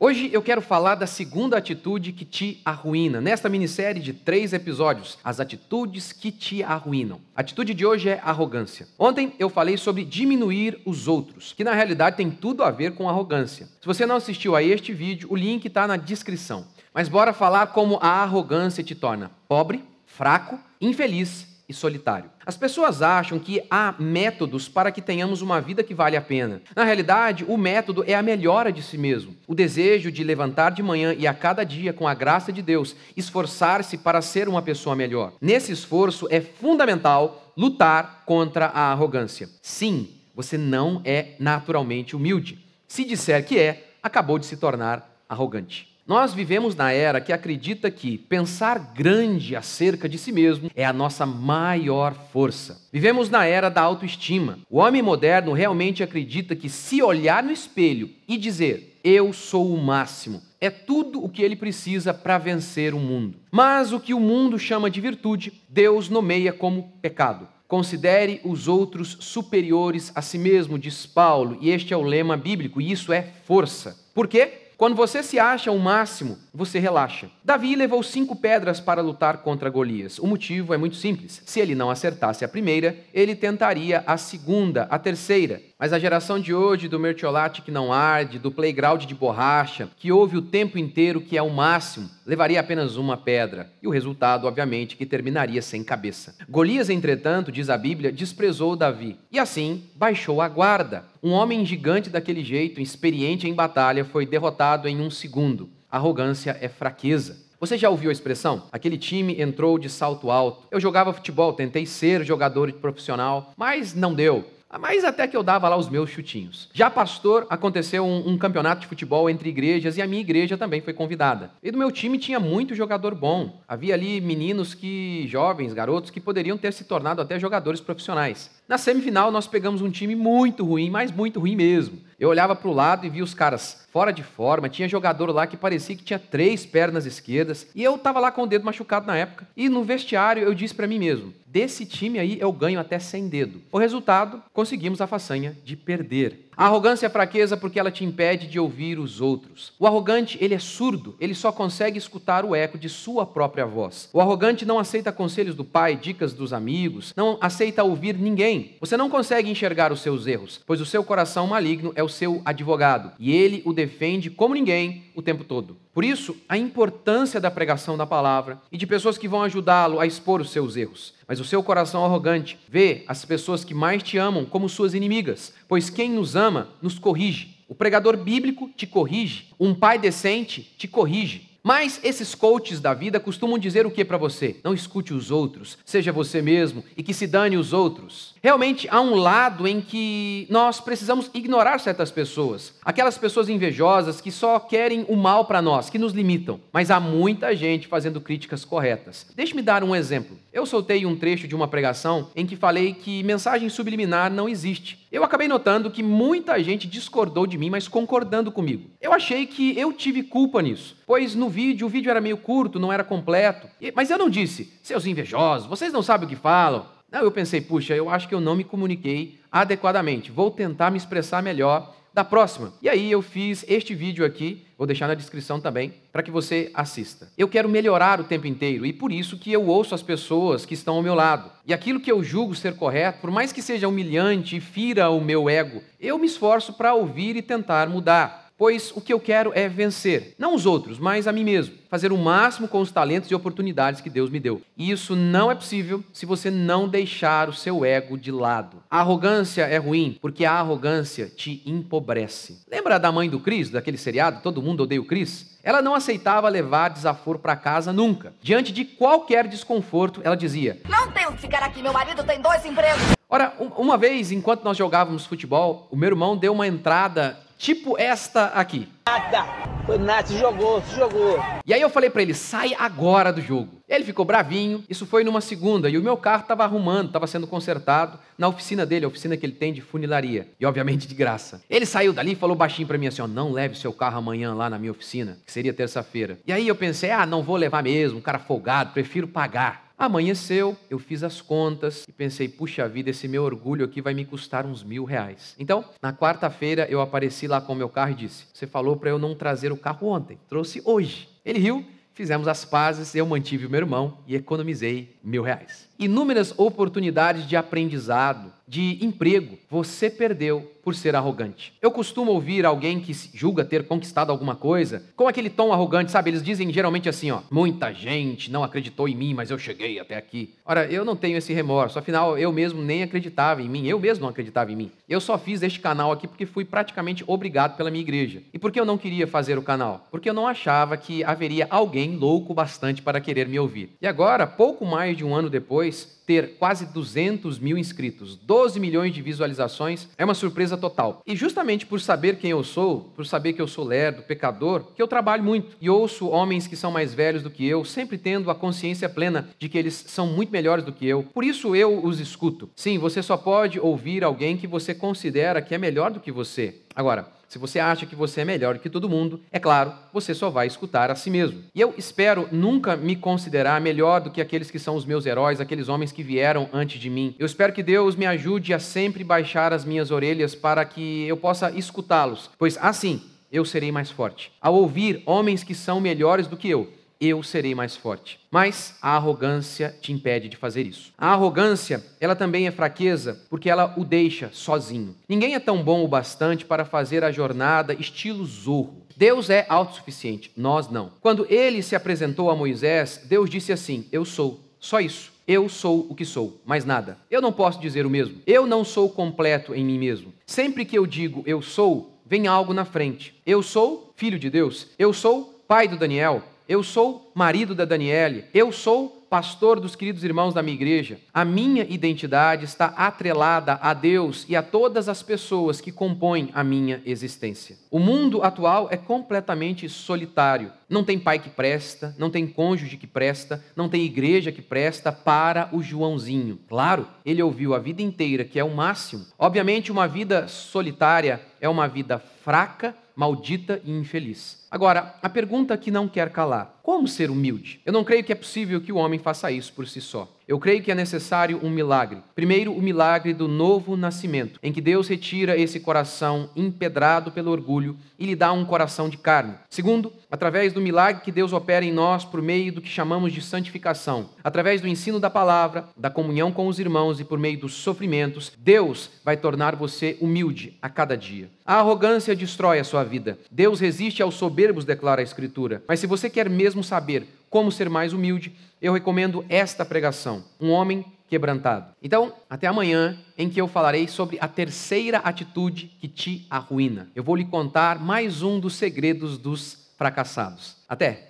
Hoje eu quero falar da segunda atitude que te arruína, nesta minissérie de três episódios, as atitudes que te arruinam. A atitude de hoje é arrogância. Ontem eu falei sobre diminuir os outros, que na realidade tem tudo a ver com arrogância. Se você não assistiu a este vídeo, o link está na descrição. Mas bora falar como a arrogância te torna pobre, fraco, infeliz e solitário. As pessoas acham que há métodos para que tenhamos uma vida que vale a pena. Na realidade, o método é a melhora de si mesmo. O desejo de levantar de manhã e a cada dia, com a graça de Deus, esforçar-se para ser uma pessoa melhor. Nesse esforço é fundamental lutar contra a arrogância. Sim, você não é naturalmente humilde. Se disser que é, acabou de se tornar arrogante. Nós vivemos na era que acredita que pensar grande acerca de si mesmo é a nossa maior força. Vivemos na era da autoestima. O homem moderno realmente acredita que se olhar no espelho e dizer eu sou o máximo é tudo o que ele precisa para vencer o mundo. Mas o que o mundo chama de virtude, Deus nomeia como pecado. Considere os outros superiores a si mesmo, diz Paulo, e este é o lema bíblico, e isso é força. Por quê? Quando você se acha o máximo, você relaxa. Davi levou cinco pedras para lutar contra Golias. O motivo é muito simples. Se ele não acertasse a primeira, ele tentaria a segunda, a terceira. Mas a geração de hoje, do mertiolate que não arde, do playground de borracha, que ouve o tempo inteiro que é o máximo, levaria apenas uma pedra. E o resultado, obviamente, que terminaria sem cabeça. Golias, entretanto, diz a Bíblia, desprezou Davi. E assim, baixou a guarda. Um homem gigante daquele jeito, experiente em batalha, foi derrotado em um segundo. Arrogância é fraqueza. Você já ouviu a expressão? Aquele time entrou de salto alto. Eu jogava futebol, tentei ser jogador profissional, mas não deu. Ah, mas até que eu dava lá os meus chutinhos. Já pastor, aconteceu um, um, campeonato de futebol entre igrejas e a minha igreja também foi convidada. E do meu time tinha muito jogador bom. Havia ali meninos que, jovens, garotos, que poderiam ter se tornado até jogadores profissionais. Na semifinal, nós pegamos um time muito ruim, mas muito ruim mesmo. Eu olhava para o lado e via os caras fora de forma. Tinha jogador lá que parecia que tinha três pernas esquerdas. E eu tava lá com o dedo machucado na época. E no vestiário eu disse para mim mesmo: desse time aí eu ganho até sem dedo. O resultado, conseguimos a façanha de perder. A arrogância é fraqueza porque ela te impede de ouvir os outros. O arrogante, ele é surdo, ele só consegue escutar o eco de sua própria voz. O arrogante não aceita conselhos do pai, dicas dos amigos, não aceita ouvir ninguém. Você não consegue enxergar os seus erros, pois o seu coração maligno é o seu advogado e ele o defende como ninguém o tempo todo. Por isso, a importância da pregação da palavra e de pessoas que vão ajudá-lo a expor os seus erros. Mas o seu coração arrogante vê as pessoas que mais te amam como suas inimigas, pois quem nos ama nos corrige. O pregador bíblico te corrige, um pai decente te corrige. Mas esses coaches da vida costumam dizer o que para você? Não escute os outros, seja você mesmo e que se dane os outros. Realmente há um lado em que nós precisamos ignorar certas pessoas, aquelas pessoas invejosas que só querem o mal para nós, que nos limitam. Mas há muita gente fazendo críticas corretas. Deixe-me dar um exemplo. Eu soltei um trecho de uma pregação em que falei que mensagem subliminar não existe. Eu acabei notando que muita gente discordou de mim, mas concordando comigo. Eu achei que eu tive culpa nisso, pois no vídeo, o vídeo era meio curto, não era completo. Mas eu não disse, seus invejosos, vocês não sabem o que falam. Não, eu pensei, puxa, eu acho que eu não me comuniquei adequadamente. Vou tentar me expressar melhor da próxima. E aí eu fiz este vídeo aqui, vou deixar na descrição também, para que você assista. Eu quero melhorar o tempo inteiro e por isso que eu ouço as pessoas que estão ao meu lado. E aquilo que eu julgo ser correto, por mais que seja humilhante e fira o meu ego, eu me esforço para ouvir e tentar mudar pois o que eu quero é vencer, não os outros, mas a mim mesmo, fazer o máximo com os talentos e oportunidades que Deus me deu. E isso não é possível se você não deixar o seu ego de lado. A arrogância é ruim, porque a arrogância te empobrece. Lembra da mãe do Cris, daquele seriado Todo Mundo Odeia o Cris? Ela não aceitava levar desaforo para casa nunca. Diante de qualquer desconforto, ela dizia: Não tenho que ficar aqui, meu marido tem dois empregos. Ora, uma vez, enquanto nós jogávamos futebol, o meu irmão deu uma entrada tipo esta aqui. Nada. Foi nada, se jogou, se jogou. E aí eu falei para ele, sai agora do jogo. Ele ficou bravinho, isso foi numa segunda, e o meu carro estava arrumando, estava sendo consertado na oficina dele, a oficina que ele tem de funilaria, e obviamente de graça. Ele saiu dali e falou baixinho para mim assim, ó, não leve seu carro amanhã lá na minha oficina, que seria terça-feira. E aí eu pensei, ah, não vou levar mesmo, um cara folgado, prefiro pagar. Amanheceu, eu fiz as contas e pensei, puxa vida, esse meu orgulho aqui vai me custar uns mil reais. Então, na quarta-feira, eu apareci lá com o meu carro e disse: Você falou para eu não trazer o carro ontem, trouxe hoje. Ele riu, fizemos as pazes, eu mantive o meu irmão e economizei mil reais. Inúmeras oportunidades de aprendizado de emprego você perdeu por ser arrogante. Eu costumo ouvir alguém que julga ter conquistado alguma coisa com aquele tom arrogante, sabe? Eles dizem geralmente assim, ó: "Muita gente não acreditou em mim, mas eu cheguei até aqui". Ora, eu não tenho esse remorso, afinal eu mesmo nem acreditava em mim, eu mesmo não acreditava em mim. Eu só fiz este canal aqui porque fui praticamente obrigado pela minha igreja. E por que eu não queria fazer o canal? Porque eu não achava que haveria alguém louco bastante para querer me ouvir. E agora, pouco mais de um ano depois, ter quase 200 mil inscritos, 12 milhões de visualizações. É uma surpresa total. E justamente por saber quem eu sou, por saber que eu sou lerdo, pecador, que eu trabalho muito e ouço homens que são mais velhos do que eu, sempre tendo a consciência plena de que eles são muito melhores do que eu. Por isso eu os escuto. Sim, você só pode ouvir alguém que você considera que é melhor do que você. Agora, se você acha que você é melhor que todo mundo, é claro, você só vai escutar a si mesmo. E eu espero nunca me considerar melhor do que aqueles que são os meus heróis, aqueles homens que vieram antes de mim. Eu espero que Deus me ajude a sempre baixar as minhas orelhas para que eu possa escutá-los, pois assim eu serei mais forte. Ao ouvir homens que são melhores do que eu, eu serei mais forte. Mas a arrogância te impede de fazer isso. A arrogância, ela também é fraqueza porque ela o deixa sozinho. Ninguém é tão bom o bastante para fazer a jornada estilo zorro. Deus é autossuficiente, nós não. Quando ele se apresentou a Moisés, Deus disse assim: Eu sou. Só isso. Eu sou o que sou, mais nada. Eu não posso dizer o mesmo. Eu não sou completo em mim mesmo. Sempre que eu digo eu sou, vem algo na frente. Eu sou filho de Deus. Eu sou pai do Daniel eu sou marido da Daniele, eu sou pastor dos queridos irmãos da minha igreja. A minha identidade está atrelada a Deus e a todas as pessoas que compõem a minha existência. O mundo atual é completamente solitário. Não tem pai que presta, não tem cônjuge que presta, não tem igreja que presta para o Joãozinho. Claro, ele ouviu a vida inteira que é o máximo. Obviamente, uma vida solitária é uma vida fraca maldita e infeliz. Agora, a pergunta que não quer calar: como ser humilde? Eu não creio que é possível que o homem faça isso por si só. Eu creio que é necessário um milagre. Primeiro, o milagre do novo nascimento, em que Deus retira esse coração empedrado pelo orgulho e lhe dá um coração de carne. Segundo, através do milagre que Deus opera em nós por meio do que chamamos de santificação, através do ensino da palavra, da comunhão com os irmãos e por meio dos sofrimentos, Deus vai tornar você humilde a cada dia. A arrogância destrói a sua vida. Deus resiste aos soberbos, declara a Escritura. Mas se você quer mesmo mesmo saber como ser mais humilde, eu recomendo esta pregação: Um Homem Quebrantado. Então, até amanhã, em que eu falarei sobre a terceira atitude que te arruína. Eu vou lhe contar mais um dos segredos dos fracassados. Até!